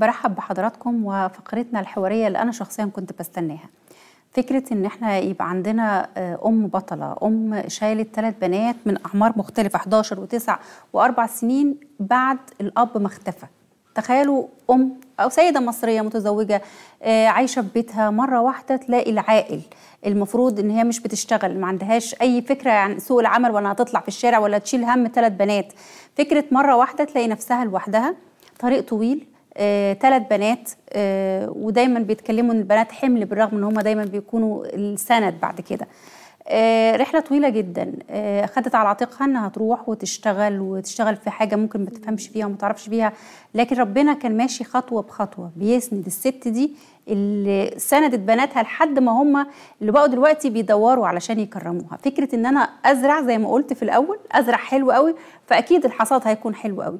برحب بحضراتكم وفقرتنا الحوارية اللي أنا شخصيا كنت بستناها فكرة إن إحنا يبقى عندنا آه، أم بطلة أم شايلت ثلاث بنات من أعمار مختلفة 11 و9 وأربع سنين بعد الأب ما اختفى تخيلوا أم أو سيدة مصرية متزوجة آه، عايشة في بيتها مرة واحدة تلاقي العائل المفروض إن هي مش بتشتغل ما عندهاش أي فكرة عن يعني سوق العمل ولا هتطلع في الشارع ولا تشيل هم ثلاث بنات فكرة مرة واحدة تلاقي نفسها لوحدها طريق طويل ثلاث آه، بنات آه، ودايما بيتكلموا ان البنات حمل بالرغم ان هم دايما بيكونوا السند بعد كده آه، رحلة طويلة جدا خدت على عاتقها انها تروح وتشتغل وتشتغل في حاجة ممكن ما تفهمش فيها وما تعرفش فيها لكن ربنا كان ماشي خطوة بخطوة بيسند الست دي اللي سندت بناتها لحد ما هم اللي بقوا دلوقتي بيدوروا علشان يكرموها فكرة ان انا ازرع زي ما قلت في الاول ازرع حلو قوي فاكيد الحصاد هيكون حلو قوي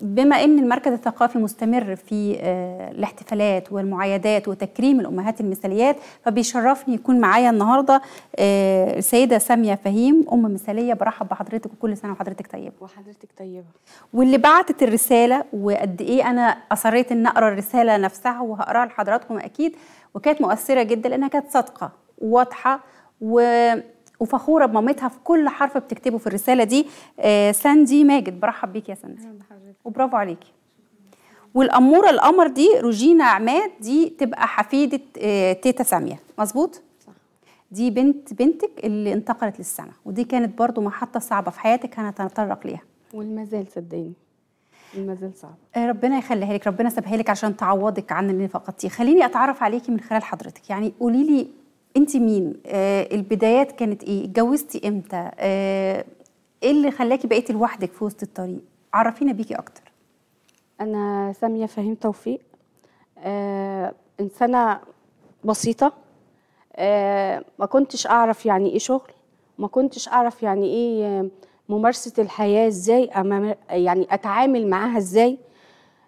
بما ان المركز الثقافي مستمر في آه، الاحتفالات والمعايدات وتكريم الامهات المثاليات فبيشرفني يكون معايا النهارده آه، السيده ساميه فهيم ام مثاليه برحب بحضرتك وكل سنه وحضرتك طيبه وحضرتك طيبه واللي بعتت الرساله وقد ايه انا اصريت ان اقرا الرساله نفسها وهقراها لحضراتكم اكيد وكانت مؤثره جدا لانها كانت صادقه وواضحه و وفخوره بمامتها في كل حرف بتكتبه في الرساله دي آه، ساندي ماجد برحب بيك يا ساندي وبرافو عليكي والاموره القمر دي روجينا عماد دي تبقى حفيده آه، تيتا ساميه مظبوط دي بنت بنتك اللي انتقلت للسماء ودي كانت برضو محطه صعبه في حياتك هنتطرق ليها والمازال صدقني المازال صعب آه، ربنا يخليها لك ربنا سابها لك عشان تعوضك عن اللي فقدتيه خليني اتعرف عليكي من خلال حضرتك يعني قولي لي انت مين آه البدايات كانت ايه اتجوزتي امتى آه ايه اللي خلاكي بقيتي لوحدك في وسط الطريق عرفينا بيكي اكتر انا ساميه فهيم توفيق آه انسانه بسيطه آه ما كنتش اعرف يعني ايه شغل ما كنتش اعرف يعني ايه آه، ممارسه الحياه ازاي يعني اتعامل معاها ازاي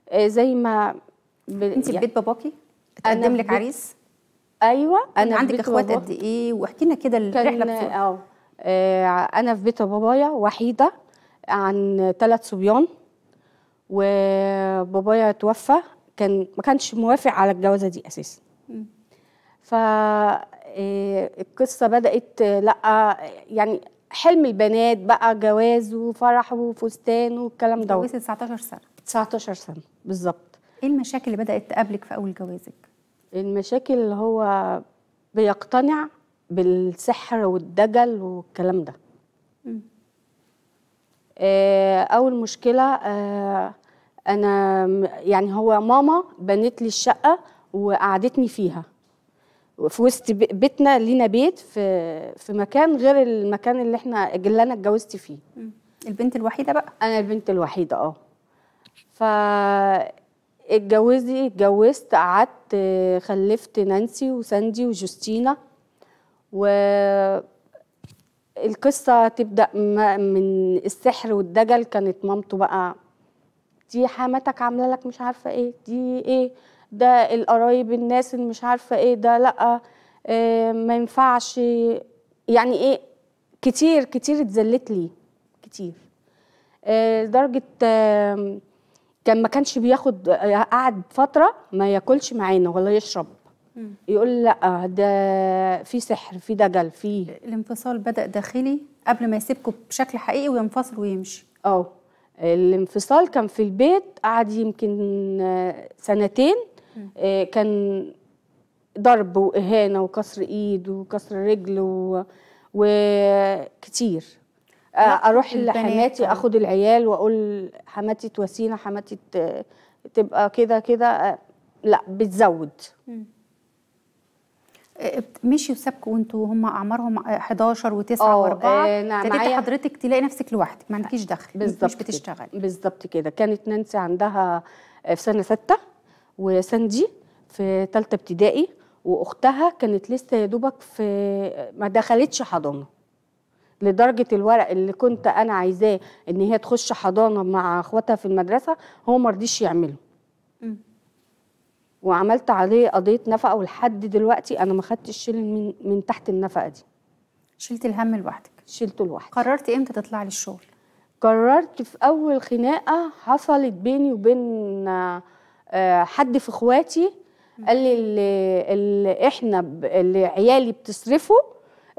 آه زي ما ب... انت في يعني بيت باباكي قدم لك عريس ايوه انا عندك اخوات قد ايه واحكي لنا كده الرحله بتاعتك آه. آه، انا في بيت بابايا وحيده عن ثلاث صبيان وبابايا توفى كان ما كانش موافق على الجوازه دي اساسا ف آه، القصه بدات لا يعني حلم البنات بقى جواز وفرح وفستان والكلام دوت جوازة 19 سنه 19 سنه بالظبط ايه المشاكل اللي بدات تقابلك في اول جوازك المشاكل اللي هو بيقتنع بالسحر والدجل والكلام ده آه اول مشكله آه انا يعني هو ماما بنت لي الشقه وقعدتني فيها في وسط بيتنا لينا بيت في في مكان غير المكان اللي احنا اللي انا اتجوزت فيه البنت الوحيده بقى انا البنت الوحيده اه ف اتجوزي اتجوزت قعدت خلفت نانسي وساندي وجوستينا و القصة تبدأ من السحر والدجل كانت مامته بقى دي حماتك عاملة لك مش عارفة ايه دي ايه ده القرايب الناس اللي مش عارفة ايه ده لأ إيه ما ينفعش يعني ايه كتير كتير اتذلت لي كتير آه، لدرجة إيه كان ما كانش بياخد قعد فتره ما ياكلش معانا ولا يشرب يقول لا ده في سحر في دجل في الانفصال بدا داخلي قبل ما يسيبكم بشكل حقيقي وينفصل ويمشي اه الانفصال كان في البيت قعد يمكن آه، سنتين آه، كان ضرب واهانه وكسر ايد وكسر رجل وكتير آه، اروح لحماتي اخد العيال واقول حماتي تواسينا حماتي تبقى كده كده آه، لا بتزود آه، مشي وسابك وانتوا هم اعمارهم 11 و9 و4 ابتديتي حضرتك تلاقي نفسك لوحدك ما عندكيش دخل مش بتشتغلي بالظبط كده كانت نانسي عندها في سنه سته وساندي في ثالثه ابتدائي واختها كانت لسه يا دوبك في ما دخلتش حضانه لدرجه الورق اللي كنت انا عايزاه ان هي تخش حضانه مع اخواتها في المدرسه هو ما رضيش يعمله وعملت عليه قضيه نفقه ولحد دلوقتي انا ما خدتش شيل من من تحت النفقه دي شلت الهم لوحدك شلته لوحدي قررت امتى تطلعي للشغل قررت في اول خناقه حصلت بيني وبين آه، حد في اخواتي قال لي اللي, اللي احنا اللي عيالي بتصرفه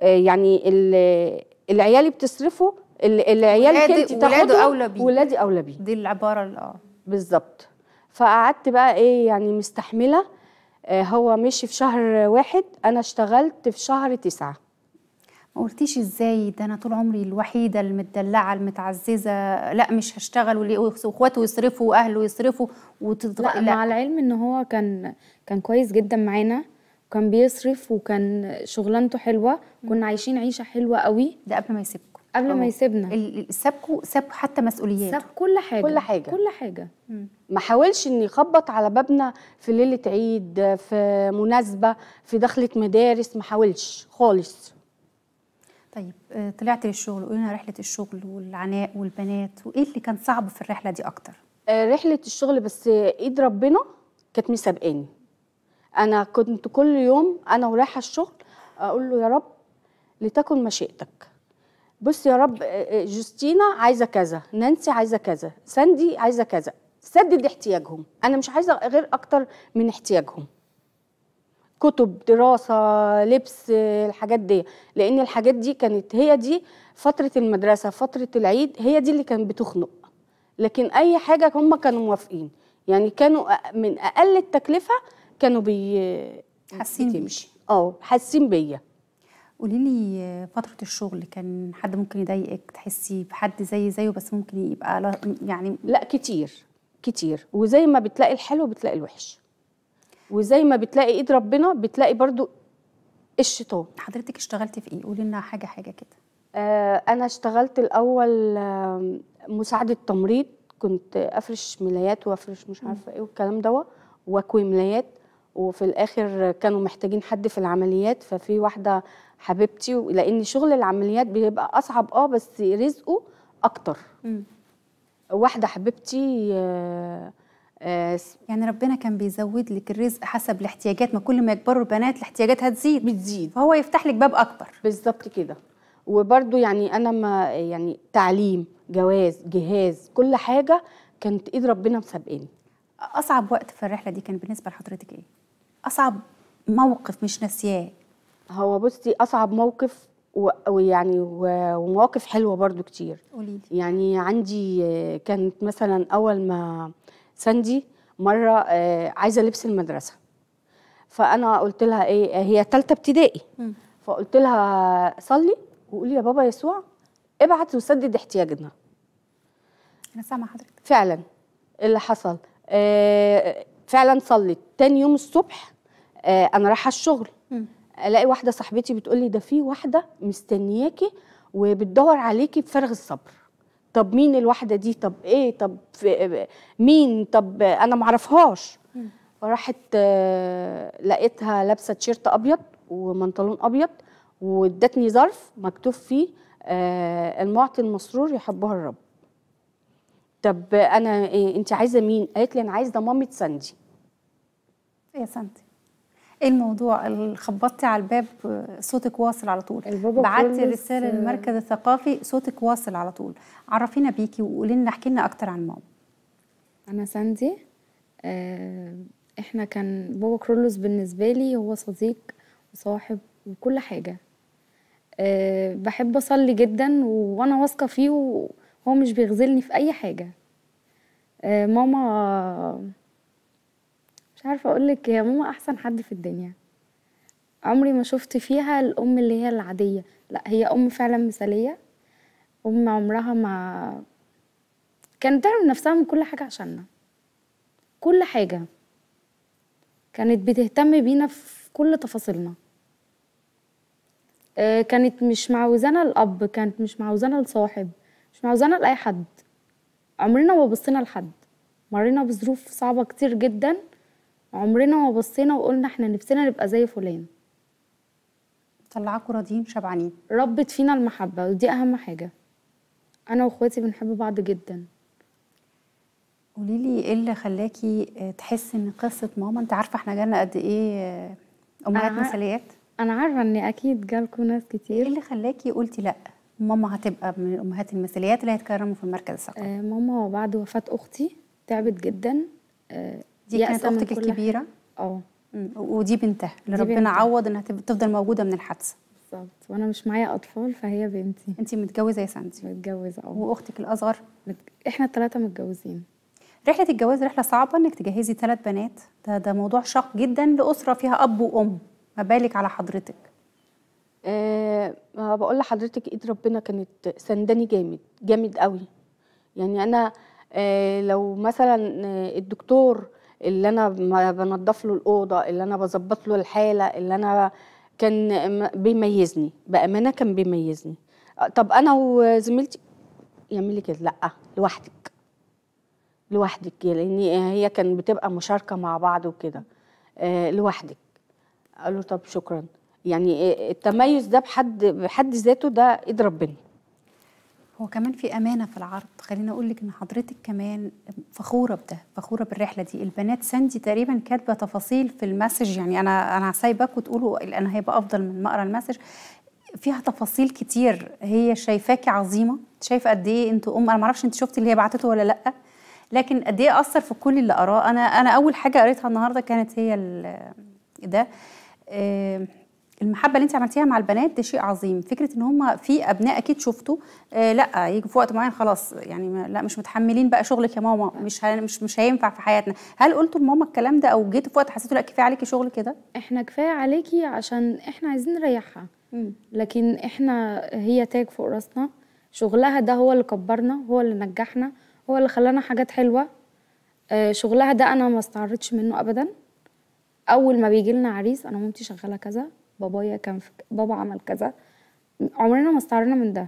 آه، يعني اللي العيال بتصرفه العيال كانت تاخده ولاده اولى بيه ولادي اولى بيه دي العباره اللي اه بالظبط فقعدت بقى ايه يعني مستحمله آه، هو مشي في شهر واحد انا اشتغلت في شهر تسعة ما قلتيش ازاي ده انا طول عمري الوحيده المدلعه المتعززه لا مش هشتغل واخواته يصرفوا واهله يصرفوا وتضغط لا, لا مع العلم ان هو كان كان كويس جدا معانا وكان بيصرف وكان شغلانته حلوه كنا عايشين عيشه حلوه قوي ده قبل ما يسيبكم قبل ما يسيبنا سابكم ساب حتى مسؤولياته ساب كل حاجه كل حاجه كل حاجه ما حاولش ان يخبط على بابنا في ليله عيد في مناسبه في دخله مدارس ما حاولش خالص طيب آه، طلعت للشغل قولنا رحله الشغل والعناء والبنات وايه اللي كان صعب في الرحله دي اكتر آه، رحله الشغل بس ايد ربنا كانت مسابقاني انا كنت كل يوم انا ورايحه الشغل اقول له يا رب لتكن مشيئتك بص يا رب آه، آه، جوستينا عايزه كذا نانسي عايزه كذا ساندي عايزه كذا سدد احتياجهم انا مش عايزه غير اكتر من احتياجهم كتب دراسه لبس الحاجات دي لان الحاجات دي كانت هي دي فتره المدرسه فتره العيد هي دي اللي كانت بتخنق لكن اي حاجه هم كانوا موافقين يعني كانوا من اقل التكلفه كانوا بي حاسين بتمشي اه حاسين بيا قولي لي فترة الشغل كان حد ممكن يضايقك تحسي بحد زي زيه بس ممكن يبقى يعني لا كتير كتير وزي ما بتلاقي الحلو بتلاقي الوحش وزي ما بتلاقي ايد ربنا بتلاقي برضو الشيطان حضرتك اشتغلتي في ايه قولي لنا حاجه حاجه كده آه انا اشتغلت الاول مساعده تمريض كنت افرش ملايات وافرش مش عارفه ايه والكلام دوت واكوي ملايات وفي الاخر كانوا محتاجين حد في العمليات ففي واحده حبيبتي لان شغل العمليات بيبقى اصعب اه بس رزقه اكتر م. واحده حبيبتي آه آه يعني ربنا كان بيزود لك الرزق حسب الاحتياجات ما كل ما يكبروا البنات الاحتياجات هتزيد بتزيد فهو يفتح لك باب اكبر بالظبط كده وبرده يعني انا ما يعني تعليم جواز جهاز كل حاجه كانت ايد ربنا مسابقاني اصعب وقت في الرحله دي كان بالنسبه لحضرتك ايه اصعب موقف مش ناسياه هو بصي اصعب موقف ويعني ومواقف حلوه برضو كتير قوليلي يعني عندي كانت مثلا اول ما ساندي مره آه، عايزه لبس المدرسه فانا قلت لها ايه هي ثالثه ابتدائي فقلت لها صلي وقولي يا بابا يسوع ابعت وسدد احتياجنا انا سامعه حضرتك فعلا إيه اللي حصل آه، فعلا صليت تاني يوم الصبح آه، انا رايحه الشغل م. الاقي واحده صاحبتي بتقول لي ده في واحده مستنياكي وبتدور عليكي بفارغ الصبر طب مين الواحده دي طب ايه طب مين طب انا معرفهاش فراحت آه، لقيتها لابسه تيشيرت ابيض وبنطلون ابيض وادتني ظرف مكتوب فيه آه، المعطي المسرور يحبها الرب طب انا إيه انت عايزه مين قالت لي انا عايزه مامه ساندي يا سنتي ايه الموضوع خبطتي على الباب صوتك واصل على طول بعتي رساله للمركز الثقافي صوتك واصل على طول عرفينا بيكي وقولي لنا احكي لنا اكتر عن ماما انا ساندي آه، احنا كان بابا كرولوس بالنسبه لي هو صديق وصاحب وكل حاجه آه، بحب اصلي جدا وانا واثقه فيه وهو مش بيغزلني في اي حاجه آه، ماما مش عارفة أقولك هي ماما أحسن حد في الدنيا عمري ما شفت فيها الأم اللي هي العادية لا هي أم فعلا مثالية أم عمرها ما كانت تعمل نفسها من كل حاجة عشاننا كل حاجة كانت بتهتم بينا في كل تفاصيلنا آه، كانت مش معوزانا الأب كانت مش معوزانا لصاحب مش معوزانا لأي حد عمرنا ما بصينا لحد مرينا بظروف صعبة كتير جدا عمرنا ما بصينا وقلنا احنا نفسنا نبقى زي فلان طلعاكوا راضيين شبعانين ربت فينا المحبه ودي اهم حاجه انا واخواتي بنحب بعض جدا قولي لي ايه اللي خلاكي آه، تحسي ان قصه ماما انت عارفه احنا جالنا قد ايه آه، امهات مثاليات انا عارفه ان اكيد جالكم ناس كتير ايه اللي خلاكي قلتي لا ماما هتبقى من الامهات المثاليات اللي هيتكرموا في المركز الثقافي آه ماما بعد وفاه اختي تعبت جدا آه دي كانت اختك الكبيره اه ودي بنتها اللي دي ربنا بنتها. عوض انها تفضل موجوده من الحادثه بالظبط وانا مش معايا اطفال فهي بنتي انت متجوزه يا سانتي متجوزه اه واختك الاصغر مت... احنا الثلاثه متجوزين رحله الجواز رحله صعبه انك تجهزي ثلاث بنات ده ده موضوع شاق جدا لاسره فيها اب وام ما بالك على حضرتك أه بقول لحضرتك ايد ربنا كانت سنداني جامد جامد قوي يعني انا أه لو مثلا آه، الدكتور اللي انا بنضف له الاوضه اللي انا بظبط له الحاله اللي انا كان بيميزني بامانه كان بيميزني طب انا وزميلتي يعمل لي كده لا لوحدك لوحدك لان هي كان بتبقى مشاركه مع بعض وكده آه، لوحدك قال له طب شكرا يعني آه، التميز ده بحد بحد ذاته ده ايد ربنا هو كمان في امانه في العرض خليني اقول لك ان حضرتك كمان فخوره بده فخوره بالرحله دي البنات ساندي تقريبا كاتبه تفاصيل في المسج يعني انا انا سايباك وتقولوا انا هيبقى افضل من ما اقرا المسج فيها تفاصيل كتير هي شايفاكي عظيمه شايفه قد ايه انت ام انا ما اعرفش انت شفتي اللي هي بعتته ولا لا لكن قد ايه اثر في كل اللي قراه انا انا اول حاجه قريتها النهارده كانت هي ده آه المحبه اللي انت عملتيها مع البنات ده شيء عظيم فكره ان هم في ابناء اكيد شفتوا آه لا يجوا في وقت معين خلاص يعني لا مش متحملين بقى شغلك يا ماما مش مش مش هينفع في حياتنا هل قلتوا لماما الكلام ده او جيتوا في وقت حسيتوا لا كفايه عليكي شغل كده احنا كفايه عليكي عشان احنا عايزين نريحها لكن احنا هي تاج فوق راسنا شغلها ده هو اللي كبرنا هو اللي نجحنا هو اللي خلانا حاجات حلوه آه شغلها ده انا ما استعرضتش منه ابدا اول ما بيجي لنا عريس انا مامتي شغاله كذا بابايا كان في... بابا عمل كذا عمرنا ما استعرنا من ده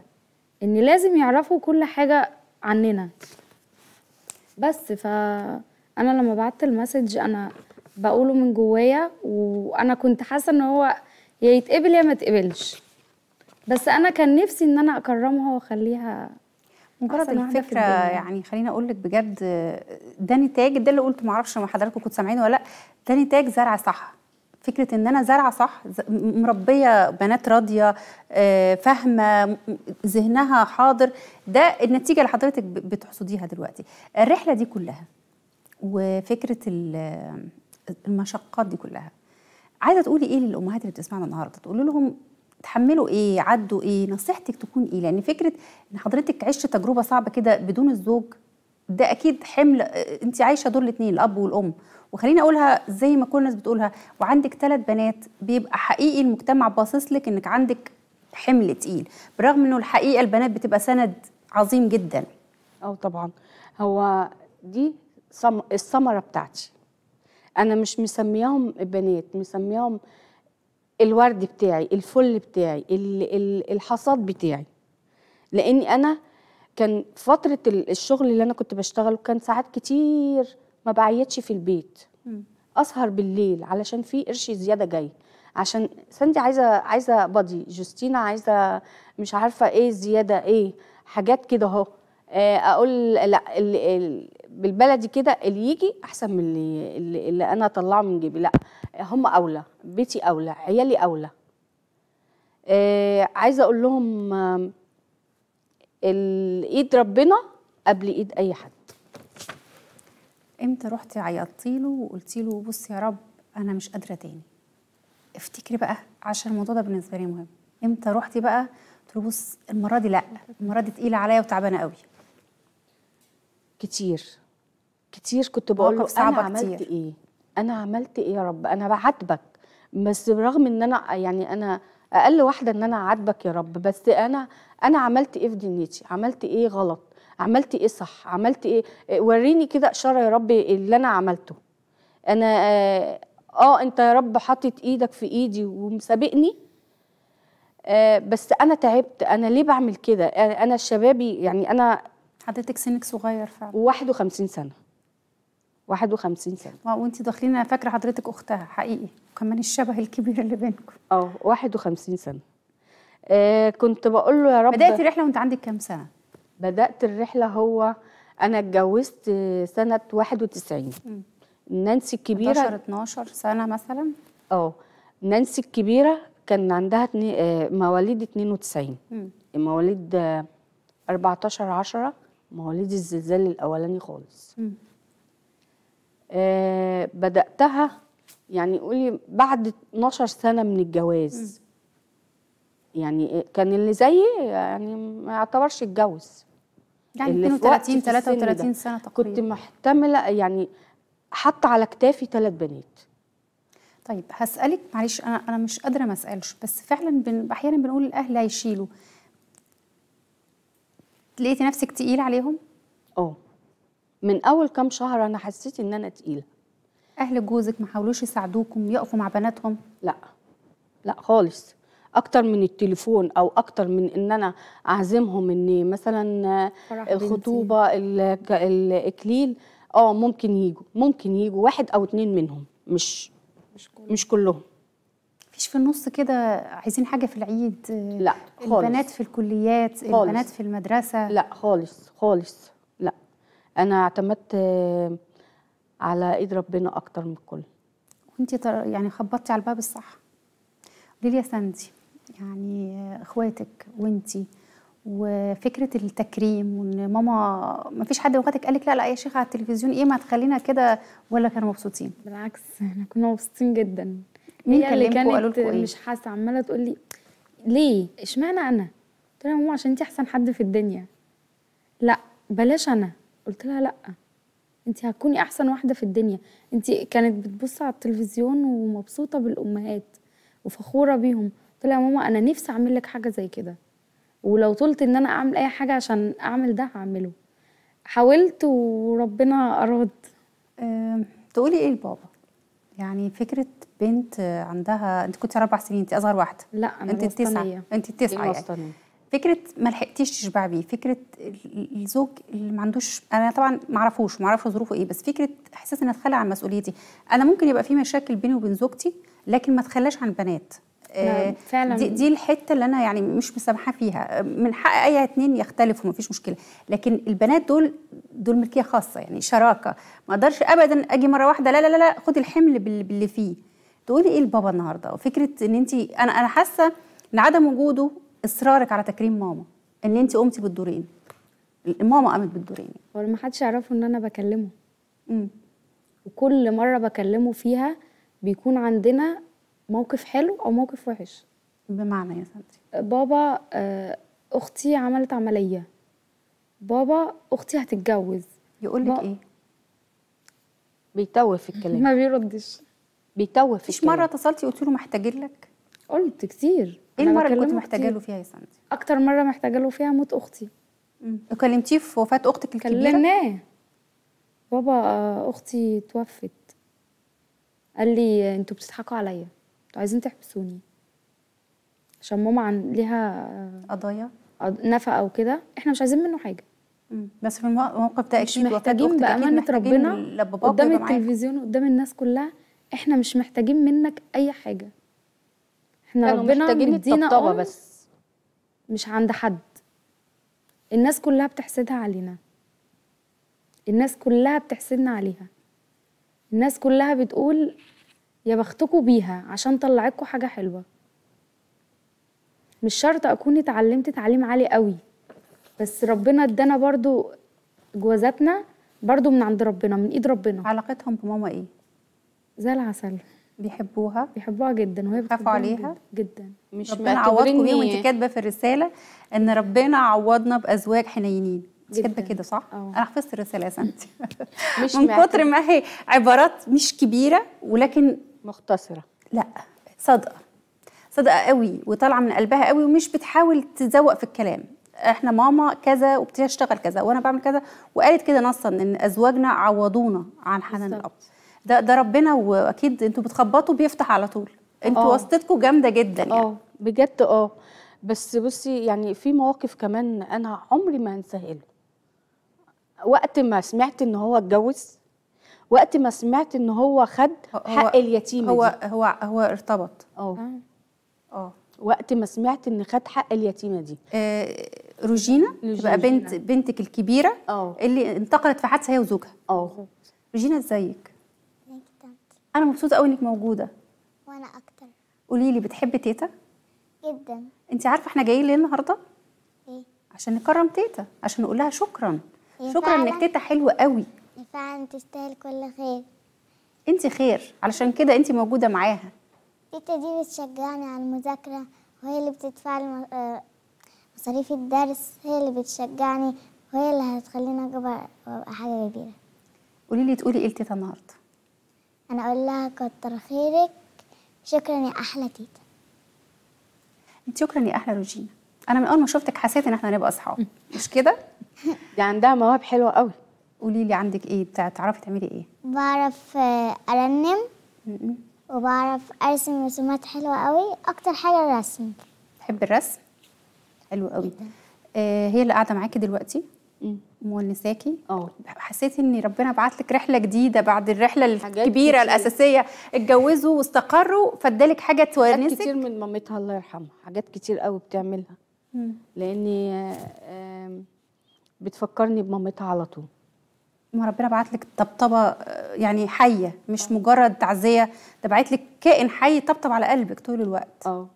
ان لازم يعرفوا كل حاجه عننا بس ف انا لما بعت المسج انا بقوله من جوايا وانا كنت حاسه ان هو يا يتقبل يا ما تقبلش بس انا كان نفسي ان انا اكرمها واخليها مجرد الفكره يعني خليني اقول لك بجد ده نتاج ده اللي قلته معرفش ما حضراتكم كنتوا سامعينه ولا لا ده نتاج زرع صح فكره ان انا زارعه صح مربيه بنات راضيه آه، فاهمه ذهنها حاضر ده النتيجه اللي حضرتك بتحصديها دلوقتي الرحله دي كلها وفكره المشقات دي كلها عايزه تقولي ايه للامهات اللي بتسمعنا النهارده تقول لهم تحملوا ايه عدوا ايه نصيحتك تكون ايه لان فكره ان حضرتك عشت تجربه صعبه كده بدون الزوج ده اكيد حمل آه، انت عايشه دور الاثنين الاب والام وخليني اقولها زي ما كل الناس بتقولها وعندك ثلاث بنات بيبقى حقيقي المجتمع باصص لك انك عندك حمل تقيل برغم انه الحقيقه البنات بتبقى سند عظيم جدا اه طبعا هو دي الثمره بتاعتي انا مش مسمياهم بنات مسمياهم الورد بتاعي الفل بتاعي الحصاد بتاعي لاني انا كان فتره الشغل اللي انا كنت بشتغله كان ساعات كتير ما بعيطش في البيت اسهر بالليل علشان في قرش زياده جاي عشان ساندي عايزه عايزه بادي جوستينا عايزه مش عارفه ايه زياده ايه حاجات كده اهو آه، اقول لا اللي بالبلدي كده اللي يجي احسن من اللي, اللي, انا اطلعه من جيبي لا هم اولى بيتي اولى عيالي اولى آه عايزه اقول لهم ايد ربنا قبل ايد اي حد امتى رحتي عيطتي له وقلتي له بص يا رب انا مش قادره تاني افتكري بقى عشان الموضوع ده بالنسبه لي مهم امتى رحتي بقى قلت له بص المره دي لا المره دي تقيله عليا وتعبانه قوي كتير كتير كنت بقول له انا عملت كتير. ايه انا عملت ايه يا رب انا بعاتبك بس برغم ان انا يعني انا اقل واحده ان انا اعاتبك يا رب بس انا انا عملت ايه في دنيتي عملت ايه غلط عملت ايه صح عملت ايه آه، وريني كده اشاره يا رب اللي انا عملته انا اه, آه انت يا رب حاطط ايدك في ايدي ومسابقني آه بس انا تعبت انا ليه بعمل كده انا شبابي يعني انا حضرتك سنك صغير فعلا 51 سنه 51 سنه اه وانت داخلين انا فاكره حضرتك اختها حقيقي وكمان الشبه الكبير اللي بينكم اه 51 سنه آه كنت بقول له يا رب بدات الرحله وانت عندك كام سنه بدات الرحله هو انا اتجوزت سنه 91 نانسي الكبيره 11 12 سنه مثلا اه نانسي الكبيره كان عندها آه، مواليد 92 مواليد 14 آه، 10 مواليد الزلزال الاولاني خالص آه بداتها يعني قولي بعد 12 سنه من الجواز م. يعني آه، كان اللي زيي يعني ما يعتبرش اتجوز يعني 32 33 سنه تقريبا كنت محتمله يعني حط على كتافي ثلاث بنات طيب هسالك معلش انا انا مش قادره ما اسالش بس فعلا بن احيانا بنقول الاهل هيشيلوا لقيتي نفسك تقيل عليهم؟ اه من اول كام شهر انا حسيت ان انا تقيله اهل جوزك ما حاولوش يساعدوكم يقفوا مع بناتهم؟ لا لا خالص اكتر من التليفون او اكتر من ان انا اعزمهم ان مثلا الخطوبه الاكليل اه ممكن يجوا ممكن يجوا واحد او اتنين منهم مش مش, كله. مش كلهم مفيش في النص كده عايزين حاجه في العيد لا خالص البنات في الكليات خالص. البنات في المدرسه لا خالص خالص لا انا اعتمدت آه، على ايد ربنا اكتر من الكل وانت يعني خبطتي على الباب الصح قولي لي يا ساندي يعني آه، اخواتك وانتي وفكره التكريم وان ماما ما فيش حد وقتك قالك قال لك لا لا يا شيخه على التلفزيون ايه ما تخلينا كده ولا كانوا مبسوطين بالعكس احنا كنا مبسوطين جدا مين كان اللي كانت إيه؟ مش حاسه عماله تقول لي ليه اشمعنى انا قلت لها ماما عشان انت احسن حد في الدنيا لا بلاش انا قلت لها لا انت هتكوني احسن واحده في الدنيا انت كانت بتبص على التلفزيون ومبسوطه بالامهات وفخوره بيهم قلت لها يا ماما انا نفسي اعمل لك حاجه زي كده ولو طلت ان انا اعمل اي حاجه عشان اعمل ده هعمله حاولت وربنا اراد أه، تقولي ايه لبابا يعني فكره بنت عندها انت كنت اربع سنين انت اصغر واحده لا انا انت التسعه انت التسعه إيه يعني. فكره ما لحقتيش تشبع بيه فكره الزوج اللي ما عندوش انا طبعا ما اعرفوش ما اعرفش ظروفه ايه بس فكره احساس ان اتخلى عن مسؤوليتي انا ممكن يبقى في مشاكل بيني وبين زوجتي لكن ما اتخلاش عن البنات آه، فعلا دي, دي الحته اللي انا يعني مش مسامحه فيها آه، من حق اي اتنين يختلفوا مفيش مشكله لكن البنات دول دول ملكيه خاصه يعني شراكه ما اقدرش ابدا اجي مره واحده لا لا لا, لا خدي الحمل باللي فيه تقولي ايه لبابا النهارده وفكره ان انت انا انا حاسه ان عدم وجوده اصرارك على تكريم ماما ان انت قمتي بالدورين ماما قامت بالدورين هو ما حدش يعرفه ان انا بكلمه امم وكل مره بكلمه فيها بيكون عندنا موقف حلو او موقف وحش بمعنى يا سنتي بابا آه، اختي عملت عمليه بابا اختي هتتجوز يقول لك ايه بيتوه في الكلام ما بيردش بيتوه في مفيش مره اتصلتي قلت له محتاجين لك قلت كتير ايه المره اللي كنت محتاجه له فيها يا سنتي اكتر مره محتاجه له فيها موت اختي وكلمتيه في وفاه اختك الكبيره كلمناه بابا آه، اختي توفت قال لي آه، انتوا بتضحكوا عليا عايزين تحبسوني عشان ماما عن ليها قضايا نفقه او كده احنا مش عايزين منه حاجه مم. بس في الموقف ده اكيد محتاجين بامانه ربنا قدام التلفزيون وقدام الناس كلها احنا مش محتاجين منك اي حاجه احنا يعني ربنا محتاجين الطبطبه بس مش عند حد الناس كلها بتحسدها علينا الناس كلها بتحسدنا عليها الناس كلها بتقول يا بختكوا بيها عشان طلعتكوا حاجه حلوه مش شرط اكون اتعلمت تعليم عالي قوي بس ربنا ادانا برضو جوازاتنا برضو من عند ربنا من ايد ربنا علاقتهم بماما ايه زي العسل بيحبوها بيحبوها جدا وهي بتخافوا عليها جدا, جدا. مش ربنا عوضكم ايه وانت كاتبه في الرساله ان ربنا عوضنا بازواج حنينين انت كاتبه كده صح؟ أوه. انا حفظت الرساله يا سنتي مش من كتر ما هي عبارات مش كبيره ولكن مختصرة لا صادقة صادقة قوي وطالعة من قلبها قوي ومش بتحاول تزوق في الكلام احنا ماما كذا وبتشتغل كذا وانا بعمل كذا وقالت كده نصا ان ازواجنا عوضونا عن حنان الاب ده ده ربنا واكيد انتوا بتخبطوا بيفتح على طول انتوا آه. واسطتكم جامده جدا يعني اه بجد اه بس بصي يعني في مواقف كمان انا عمري ما هنساها وقت ما سمعت ان هو اتجوز وقت ما سمعت ان هو خد حق اليتيمه هو دي. هو هو ارتبط اه اه وقت ما سمعت ان خد حق اليتيمه دي آه روجينا تبقى بنت بنتك الكبيره أوه. اللي انتقلت في حادثه هي وزوجها اه روجينا ازيك انا مبسوطه قوي انك موجوده وانا اكتر قولي لي بتحبي تيتا جدا انت عارفه احنا جايين ليه النهارده ايه عشان نكرم تيتا عشان نقول لها شكرا شكرا انك تيتا حلوه قوي فعلا تستاهل كل خير انت خير علشان كده انت موجوده معاها تيتا دي بتشجعني على المذاكره وهي اللي بتدفع آه، مصاريف الدرس هي اللي بتشجعني وهي اللي هتخليني اكبر وابقى حاجه كبيره قولي لي تقولي ايه لتيتا النهارده انا اقول لها كتر خيرك شكرا يا احلى تيتا انت شكرا يا احلى روجينا انا من اول ما شفتك حسيت ان احنا هنبقى اصحاب مش كده دي عندها مواهب حلوه قوي قولي لي عندك ايه بتعرفي تعملي ايه بعرف آه، ارنم وبعرف ارسم رسومات حلوه قوي اكتر حاجه الرسم بحب الرسم حلو قوي آه هي اللي قاعده معاكي دلوقتي مونساكي اه حسيت ان ربنا بعت لك رحله جديده بعد الرحله الكبيره كتير. الاساسيه اتجوزوا واستقروا فادالك حاجه تونسك حاجات كتير من مامتها الله يرحمها حاجات كتير قوي بتعملها لاني آه، بتفكرني بمامتها على طول ما ربنا بعت لك طبطبه يعني حيه مش مجرد تعزيه ده بعت لك كائن حي طبطب على قلبك طول الوقت اه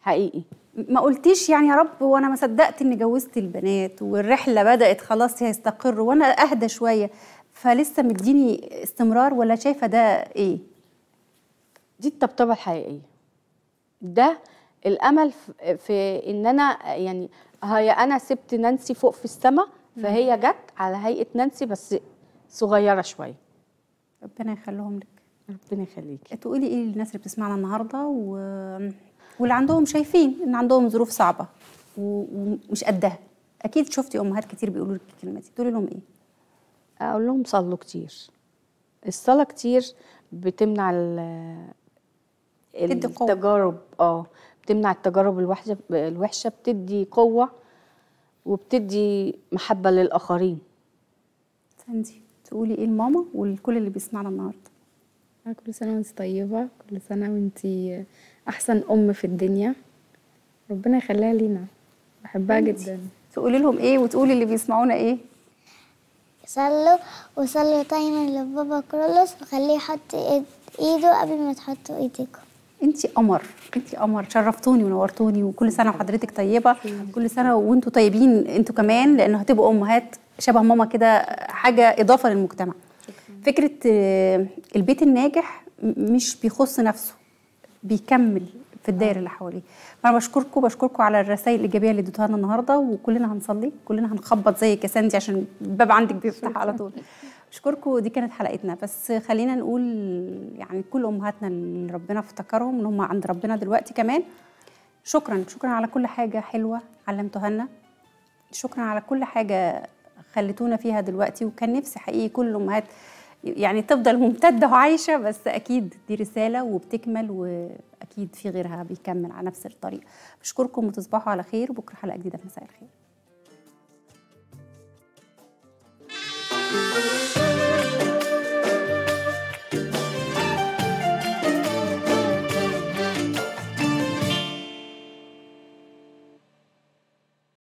حقيقي ما قلتيش يعني يا رب وانا ما صدقت اني جوزت البنات والرحله بدات خلاص هيستقر وانا اهدى شويه فلسه مديني استمرار ولا شايفه ده ايه دي الطبطبه الحقيقيه ده الامل في ان انا يعني هي انا سبت نانسي فوق في السماء فهي جت على هيئه نانسي بس صغيره شوي ربنا يخليهم لك ربنا يخليك تقولي ايه للناس اللي بتسمعنا النهارده و... واللي عندهم شايفين ان عندهم ظروف صعبه و... ومش قدها اكيد شفتي امهات كتير بيقولوا لك الكلمه دي تقولي لهم ايه اقول لهم صلوا كتير الصلاه كتير بتمنع ال... التجارب اه بتمنع التجارب الوحشه الوحشه بتدي قوه وبتدي محبه للاخرين فندي تقولي ايه لماما ولكل اللي بيسمعنا النهارده كل سنه وانت طيبه كل سنه وانت احسن ام في الدنيا ربنا يخليها لينا بحبها جدا تقولي لهم ايه وتقولي اللي بيسمعونا ايه صلوا وصلوا دايما لبابا كرولوس وخليه يحط ايده قبل ما تحطوا ايديكم انت قمر انت قمر شرفتوني ونورتوني وكل سنه وحضرتك طيبه كل سنه وانتوا طيبين انتوا كمان لانه هتبقوا امهات شبه ماما كده حاجه اضافه للمجتمع فكره آه، البيت الناجح مش بيخص نفسه بيكمل في الدائره آه. اللي حواليه فانا بشكركم بشكركم على الرسائل الايجابيه اللي اديتوها لنا النهارده وكلنا هنصلي كلنا هنخبط زي كساندي عشان الباب عندك بيفتح على طول بشكركم دي كانت حلقتنا بس خلينا نقول يعني كل امهاتنا اللي ربنا افتكرهم ان هم عند ربنا دلوقتي كمان شكرا شكرا على كل حاجه حلوه علمتوها لنا شكرا على كل حاجه خليتونا فيها دلوقتي وكان نفسي حقيقي كل الامهات يعني تفضل ممتده وعايشه بس اكيد دي رساله وبتكمل واكيد في غيرها بيكمل على نفس الطريق بشكركم وتصبحوا على خير وبكره حلقه جديده في مساء الخير